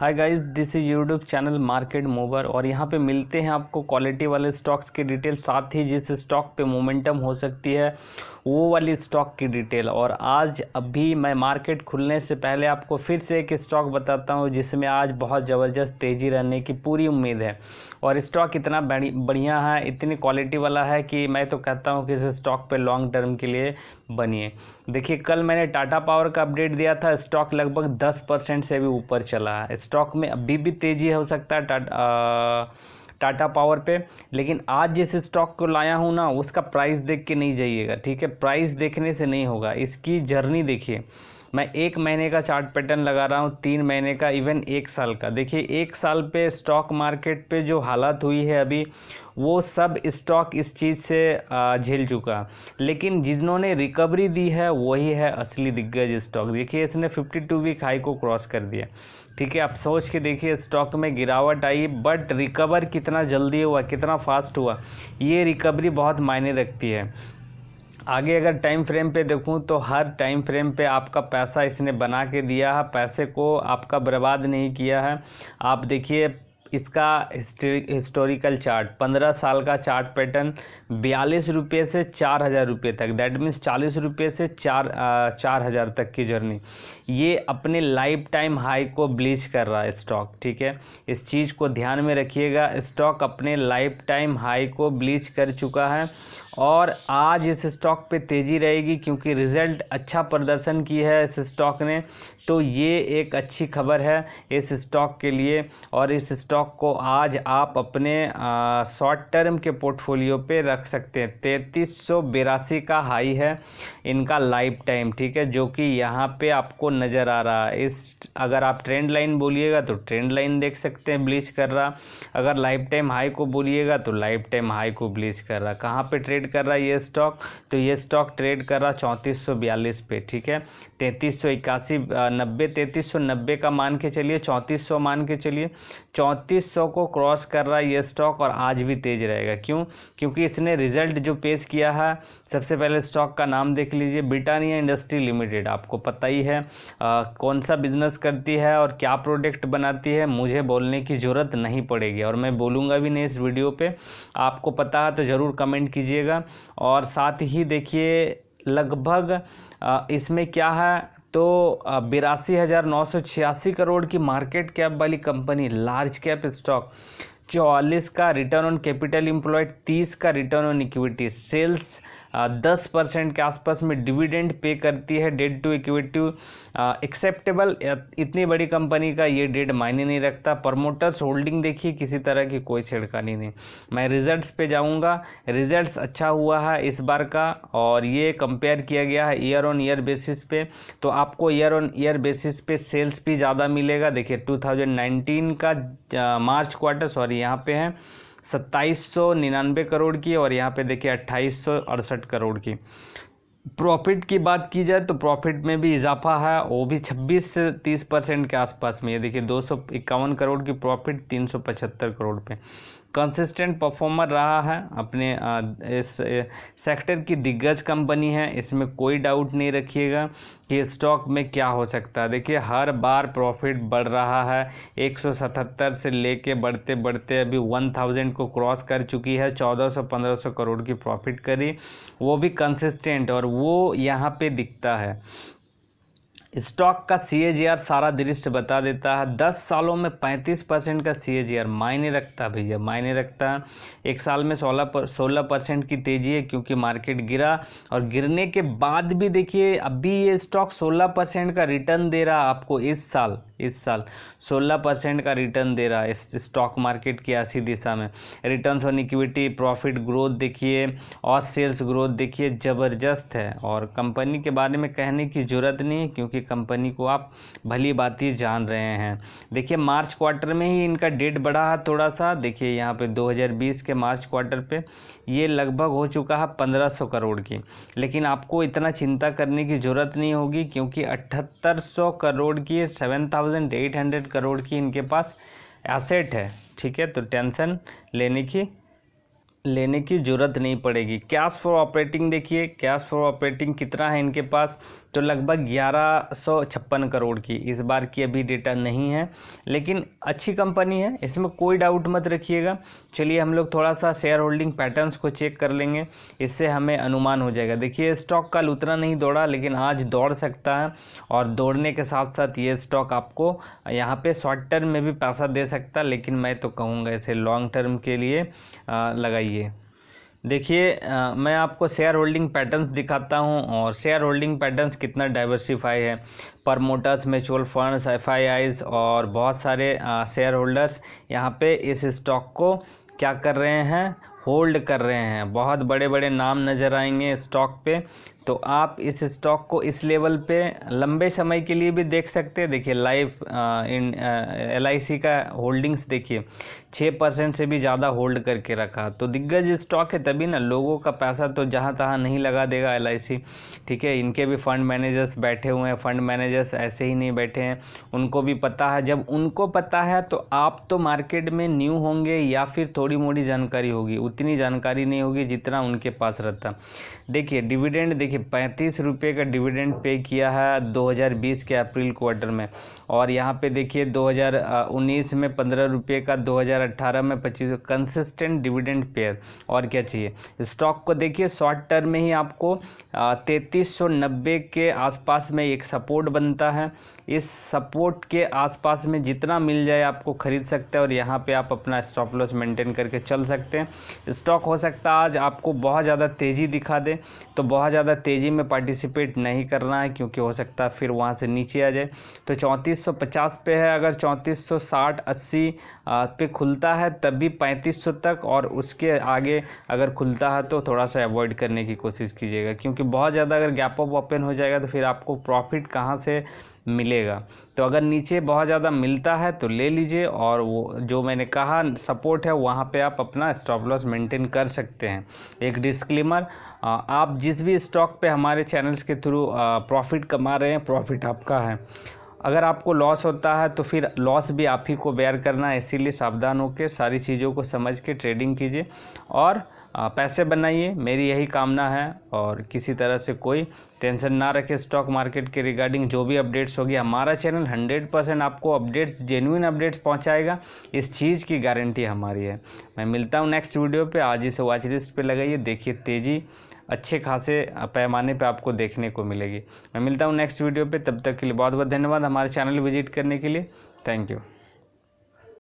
hi guys this is YouTube channel Market Mover और यहाँ पे मिलते हैं आपको क्वालिटी वाले स्टॉक्स की डिटेल साथ ही जिस स्टॉक पे मोमेंटम हो सकती है वो वाली स्टॉक की डिटेल और आज अभी मैं मार्केट खुलने से पहले आपको फिर से एक स्टॉक बताता हूँ जिसमें आज बहुत ज़बरदस्त तेज़ी रहने की पूरी उम्मीद है और स्टॉक इतना बढ़िया है इतनी क्वालिटी वाला है कि मैं तो कहता हूँ कि इस स्टॉक पर लॉन्ग टर्म के लिए बनिए देखिए कल मैंने टाटा पावर का अपडेट दिया था स्टॉक लगभग दस परसेंट से भी ऊपर चला है स्टॉक में अभी भी तेज़ी हो सकता है टाटा टाटा पावर पे लेकिन आज जिस स्टॉक को लाया हूँ ना उसका प्राइस देख के नहीं जाइएगा ठीक है प्राइस देखने से नहीं होगा इसकी जर्नी देखिए मैं एक महीने का चार्ट पैटर्न लगा रहा हूँ तीन महीने का इवन एक साल का देखिए एक साल पे स्टॉक मार्केट पे जो हालात हुई है अभी वो सब स्टॉक इस चीज़ से झेल चुका लेकिन जिन्होंने रिकवरी दी है वही है असली दिग्गज स्टॉक देखिए इसने 52 वीक हाई को क्रॉस कर दिया ठीक है आप सोच के देखिए स्टॉक में गिरावट आई बट रिकवर कितना जल्दी हुआ कितना फास्ट हुआ ये रिकवरी बहुत मायने रखती है आगे अगर टाइम फ्रेम पे देखूं तो हर टाइम फ्रेम पे आपका पैसा इसने बना के दिया है पैसे को आपका बर्बाद नहीं किया है आप देखिए इसका हिस्टोरिकल चार्ट पंद्रह साल का चार्ट पैटर्न बयालीस रुपये से चार हज़ार रुपये तक दैट मीन्स चालीस रुपये से चार आ, चार हज़ार तक की जर्नी ये अपने लाइफ टाइम हाई को ब्लीच कर रहा है स्टॉक ठीक है इस चीज़ को ध्यान में रखिएगा स्टॉक अपने लाइफ टाइम हाई को ब्लीच कर चुका है और आज इस स्टॉक पे तेज़ी रहेगी क्योंकि रिज़ल्ट अच्छा प्रदर्शन की है इस स्टॉक ने तो ये एक अच्छी खबर है इस स्टॉक के लिए और इस स्टॉक को आज आप अपने शॉर्ट टर्म के पोर्टफोलियो पे रख सकते हैं तैंतीस सौ बेरासी का हाई है इनका लाइफ टाइम ठीक है जो कि यहाँ पे आपको नज़र आ रहा है इस अगर आप ट्रेंड लाइन बोलिएगा तो ट्रेंड लाइन देख सकते हैं ब्लीच कर रहा अगर लाइफ टाइम हाई को बोलिएगा तो लाइफ टाइम हाई को ब्लीच कर रहा कहाँ पर ट्रेड ट्रेड कर रहा है ये स्टॉक तो ये स्टॉक ट्रेड कर रहा चौंतीस सौ बयालीस पे ठीक है तैंतीस सौ इक्यासी नब्बे तैंतीस सौ नब्बे का मान के चलिए चौंतीस सौ मान के चलिए चौंतीस सौ को क्रॉस कर रहा है ये स्टॉक और आज भी तेज रहेगा क्यों क्योंकि इसने रिजल्ट जो पेश किया है सबसे पहले स्टॉक का नाम देख लीजिए ब्रिटानिया इंडस्ट्री लिमिटेड आपको पता ही है आ, कौन सा बिजनेस करती है और क्या प्रोडक्ट बनाती है मुझे बोलने की ज़रूरत नहीं पड़ेगी और मैं बोलूँगा भी नहीं इस वीडियो पर आपको पता है तो ज़रूर कमेंट कीजिएगा और साथ ही देखिए लगभग इसमें क्या है तो बिरासी हज़ार नौ सौ छियासी करोड़ की मार्केट कैप वाली कंपनी लार्ज कैप स्टॉक चौवालीस का रिटर्न ऑन कैपिटल एम्प्लॉयड तीस का रिटर्न ऑन इक्विटी सेल्स दस परसेंट के आसपास में डिविडेंड पे करती है डेट टू इक्विटी एक्सेप्टेबल इतनी बड़ी कंपनी का ये डेट मायने नहीं रखता प्रमोटर्स होल्डिंग देखिए किसी तरह की कोई छेड़खानी नहीं मैं रिजल्ट्स पे जाऊँगा रिजल्ट्स अच्छा हुआ है इस बार का और ये कंपेयर किया गया है ईयर ऑन ईयर बेसिस पे तो आपको ईयर ऑन ईयर बेसिस पे सेल्स भी ज़्यादा मिलेगा देखिए टू का मार्च क्वार्टर सॉरी यहाँ पे है सत्ताईस करोड़ की और यहाँ पे देखिए अट्ठाईस करोड़ की प्रॉफिट की बात की जाए तो प्रॉफिट में भी इजाफा है वो भी 26 से 30 परसेंट के आसपास में ये देखिए दो करोड़ की प्रॉफिट तीन करोड़ पे कंसिस्टेंट परफॉर्मर रहा है अपने इस सेक्टर की दिग्गज कंपनी है इसमें कोई डाउट नहीं रखिएगा कि स्टॉक में क्या हो सकता है देखिए हर बार प्रॉफिट बढ़ रहा है 177 से लेके बढ़ते बढ़ते अभी 1000 को क्रॉस कर चुकी है 1400-1500 करोड़ की प्रॉफिट करी वो भी कंसिस्टेंट और वो यहाँ पे दिखता है स्टॉक का सी सारा दृश्य बता देता है दस सालों में पैंतीस परसेंट का सी मायने रखता भैया मायने रखता एक साल में सोलह पर सोलह परसेंट की तेज़ी है क्योंकि मार्केट गिरा और गिरने के बाद भी देखिए अभी ये स्टॉक सोलह परसेंट का रिटर्न दे रहा आपको इस साल इस साल सोलह परसेंट का रिटर्न दे रहा है इस स्टॉक मार्केट की ऐसी दिशा में return on equity profit growth देखिए और सेल्स ग्रोथ देखिए ज़बरदस्त है और कंपनी के बारे में कहने की ज़रूरत नहीं है क्योंकि आपकी कंपनी को आप भली बात ही जान रहे हैं देखिए मार्च क्वार्टर में ही इनका डेट बढ़ा है थोड़ा सा देखिए यहाँ पे 2020 के मार्च क्वार्टर पे ये लगभग हो चुका है 1500 करोड़ की लेकिन आपको इतना चिंता करने की ज़रूरत नहीं होगी क्योंकि अठहत्तर करोड़ की सेवन करोड़ की इनके पास एसेट है ठीक है तो टेंशन लेने की लेने की ज़रूरत नहीं पड़ेगी कैश फॉर ऑपरेटिंग देखिए कैश फॉर ऑपरेटिंग कितना है इनके पास तो लगभग ग्यारह सौ छप्पन करोड़ की इस बार की अभी डेटा नहीं है लेकिन अच्छी कंपनी है इसमें कोई डाउट मत रखिएगा चलिए हम लोग थोड़ा सा शेयर होल्डिंग पैटर्न्स को चेक कर लेंगे इससे हमें अनुमान हो जाएगा देखिए स्टॉक कल उतना नहीं दौड़ा लेकिन आज दौड़ सकता है और दौड़ने के साथ साथ ये स्टॉक आपको यहाँ पर शॉर्ट टर्म में भी पैसा दे सकता लेकिन मैं तो कहूँगा इसे लॉन्ग टर्म के लिए लगाइए चाहिए देखिए मैं आपको शेयर होल्डिंग पैटर्न्स दिखाता हूं और शेयर होल्डिंग पैटर्न्स कितना डाइवर्सिफाई है प्रमोटर्स म्यूचुअल फंड्स एफ और बहुत सारे शेयर होल्डर्स यहाँ पे इस स्टॉक को क्या कर रहे हैं होल्ड कर रहे हैं बहुत बड़े बड़े नाम नज़र आएंगे स्टॉक पे तो आप इस स्टॉक को इस लेवल पे लंबे समय के लिए भी देख सकते हैं देखिए लाइफ इन एल का होल्डिंग्स देखिए छः परसेंट से भी ज़्यादा होल्ड करके रखा तो दिग्गज स्टॉक है तभी ना लोगों का पैसा तो जहाँ तहाँ नहीं लगा देगा एल ठीक है इनके भी फंड मैनेजर्स बैठे हुए हैं फंड मैनेजर्स ऐसे ही नहीं बैठे हैं उनको भी पता है जब उनको पता है तो आप तो मार्केट में न्यू होंगे या फिर थोड़ी मोड़ी जानकारी होगी उतनी जानकारी नहीं होगी जितना उनके पास रहता देखिए डिविडेंड देखिए पैंतीस रुपये का डिविडेंड पे किया है 2020 के अप्रैल क्वार्टर में और यहाँ पे देखिए 2019 में पंद्रह रुपये का 2000 2018 में 25 कंसिस्टेंट डिविडेंड पेयर और क्या चाहिए स्टॉक को देखिए शॉर्ट टर्म में ही आपको तैंतीस के आसपास में एक सपोर्ट बनता है इस सपोर्ट के आसपास में जितना मिल जाए आपको ख़रीद सकते हैं और यहाँ पे आप अपना स्टॉप लॉस मेंटेन करके चल सकते हैं स्टॉक हो सकता है आज आपको बहुत ज़्यादा तेज़ी दिखा दे तो बहुत ज़्यादा तेज़ी में पार्टिसिपेट नहीं करना है क्योंकि हो सकता है फिर वहाँ से नीचे आ जाए तो चौंतीस पे है अगर चौंतीस सौ पे खुल खुलता है तब भी 3500 तक और उसके आगे अगर खुलता है तो थोड़ा सा अवॉइड करने की कोशिश कीजिएगा क्योंकि बहुत ज़्यादा अगर गैप अप ओपन हो जाएगा तो फिर आपको प्रॉफिट कहाँ से मिलेगा तो अगर नीचे बहुत ज़्यादा मिलता है तो ले लीजिए और वो जो मैंने कहा सपोर्ट है वहाँ पे आप अपना स्टॉप लॉस मेंटेन कर सकते हैं एक डिस्क्लेमर आप जिस भी स्टॉक पे हमारे चैनल्स के थ्रू प्रॉफिट कमा रहे हैं प्रॉफिट आपका है अगर आपको लॉस होता है तो फिर लॉस भी आप ही को बेयर करना है इसीलिए सावधान होकर सारी चीज़ों को समझ के ट्रेडिंग कीजिए और पैसे बनाइए मेरी यही कामना है और किसी तरह से कोई टेंशन ना रखे स्टॉक मार्केट के रिगार्डिंग जो भी अपडेट्स होगी हमारा चैनल 100 परसेंट आपको अपडेट्स जेन्यून अपडेट्स पहुंचाएगा इस चीज़ की गारंटी हमारी है मैं मिलता हूं नेक्स्ट वीडियो पे आज इसे वॉच लिस्ट पे लगाइए देखिए तेज़ी अच्छे खासे पैमाने पे आपको देखने को मिलेगी मैं मिलता हूँ नेक्स्ट वीडियो पे तब तक के लिए बहुत बहुत धन्यवाद हमारे चैनल विजिट करने के लिए थैंक यू